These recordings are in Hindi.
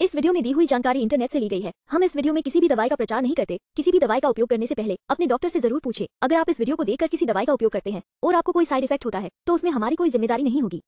इस वीडियो में दी हुई जानकारी इंटरनेट से ली गई है हम इस वीडियो में किसी भी दवाई का प्रचार नहीं करते किसी भी दवाई का उपयोग करने से पहले अपने डॉक्टर से जरूर पूछे अगर आप इस वीडियो को देखकर किसी दवाई का उपयोग करते हैं और आपको कोई साइड इफेक्ट होता है तो उसमें हमारी कोई जिम्मेदारी नहीं होगी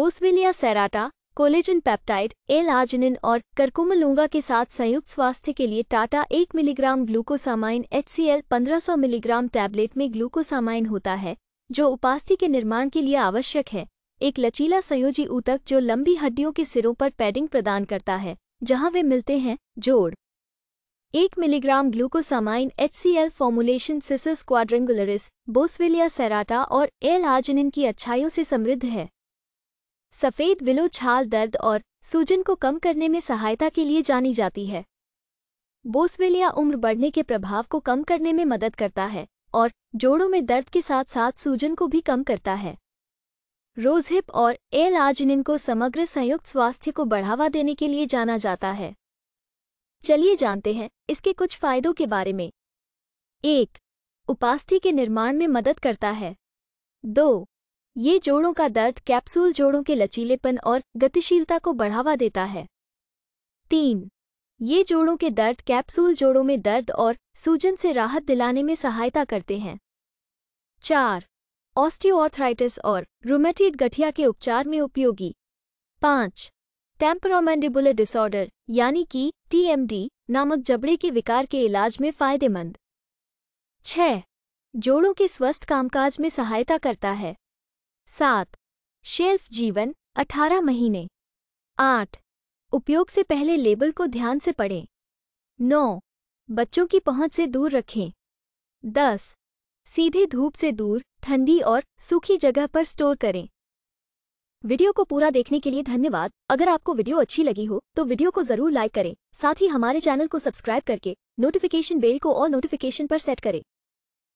boswellia serrata collagen peptide L arginine और कर्कोमलोंगा के साथ संयुक्त स्वास्थ्य के लिए टाटा एक milligram glucosamine H C L पंद्रह सौ मिलीग्राम टैबलेट में ग्लूकोसामाइन होता है जो उपास्थि के निर्माण के लिए आवश्यक है एक लचीला संयोजी ऊतक जो लंबी हड्डियों के सिरों पर पैडिंग प्रदान करता है जहां वे मिलते हैं जोड़ एक milligram glucosamine H formulation cissus quadrangularis boswellia serrata और एल आर्जिनिन की अच्छाइयों से समृद्ध है सफ़ेद विलो छाल दर्द और सूजन को कम करने में सहायता के लिए जानी जाती है बोसवेलिया उम्र बढ़ने के प्रभाव को कम करने में मदद करता है और जोड़ों में दर्द के साथ साथ सूजन को भी कम करता है रोजहिप और एल आर्जिनिन को समग्र संयुक्त स्वास्थ्य को बढ़ावा देने के लिए जाना जाता है चलिए जानते हैं इसके कुछ फायदों के बारे में एक उपास्थि के निर्माण में मदद करता है दो ये जोड़ों का दर्द कैप्सूल जोड़ों के लचीलेपन और गतिशीलता को बढ़ावा देता है तीन ये जोड़ों के दर्द कैप्सूल जोड़ों में दर्द और सूजन से राहत दिलाने में सहायता करते हैं चार ऑस्टियोआर्थराइटिस और रूमेटिड गठिया के उपचार में उपयोगी पाँच टेम्परोमेंडिबुलर डिसऑर्डर यानी कि टीएमडी नामक जबड़े के विकार के इलाज में फायदेमंद छः जोड़ों के स्वस्थ कामकाज में सहायता करता है सात शेल्फ जीवन 18 महीने आठ उपयोग से पहले लेबल को ध्यान से पढ़ें नौ बच्चों की पहुंच से दूर रखें दस सीधे धूप से दूर ठंडी और सूखी जगह पर स्टोर करें वीडियो को पूरा देखने के लिए धन्यवाद अगर आपको वीडियो अच्छी लगी हो तो वीडियो को जरूर लाइक करें साथ ही हमारे चैनल को सब्सक्राइब करके नोटिफिकेशन बेल को ऑल नोटिफिकेशन पर सेट करें